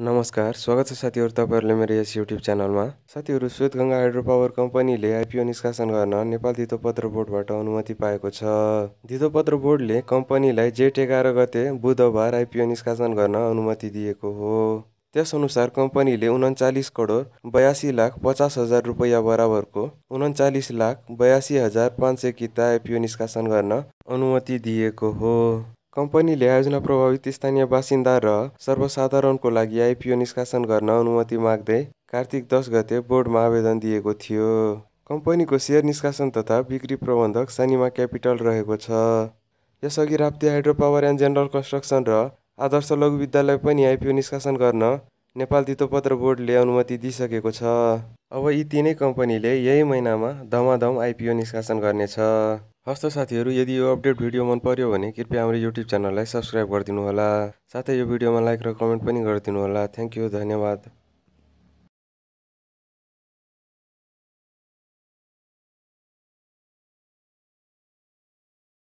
नमस्कार स्वागत छ साथीहरू तपाईँहरूले मेरो यस युट्युब च्यानलमा साथीहरू श्वेतगङ्गा हाइड्रो पावर कम्पनीले आइपिओ निष्कासन गर्न नेपाल धितोपत्र बोर्डबाट अनुमति पाएको छ धितोपत्र बोर्डले कम्पनीलाई जेठ एघार गते बुधबार आइपिओ निष्कासन गर्न अनुमति दिएको हो त्यसअनुसार कम्पनीले उन्चालिस करोड बयासी लाख पचास हजार रुपियाँ बराबरको उन्चालिस लाख बयासी हजार पाँच सय किता आइपिओ निष्कासन गर्न अनुमति दिएको हो कम्पनीले आयोजना प्रभावित स्थानीय बासिन्दा र सर्वसाधारणको लागि आइपिओ निष्कासन गर्न अनुमति माग्दै कार्तिक दस गते बोर्डमा आवेदन दिएको थियो कम्पनीको सेयर निष्कासन तथा बिक्री प्रबन्धक सानिमा क्यापिटल रहेको छ यसअघि Rapti hydro power and general construction र आदर्श लघु विद्यालय पनि आइपिओ निष्कासन गर्न नेपाल तितोपत्र बोर्डले अनुमति दिइसकेको छ अब यी तिनै कम्पनीले यही महिनामा धमाधम आइपिओ निष्कासन गर्नेछ हस्त साथीहरू यदि यो अपडेट भिडियो मन पर्यो भने कृपया हाम्रो युट्युब च्यानललाई सब्सक्राइब होला साथै यो भिडियोमा लाइक र कमेन्ट पनि होला थ्याङ्क यू धन्यवाद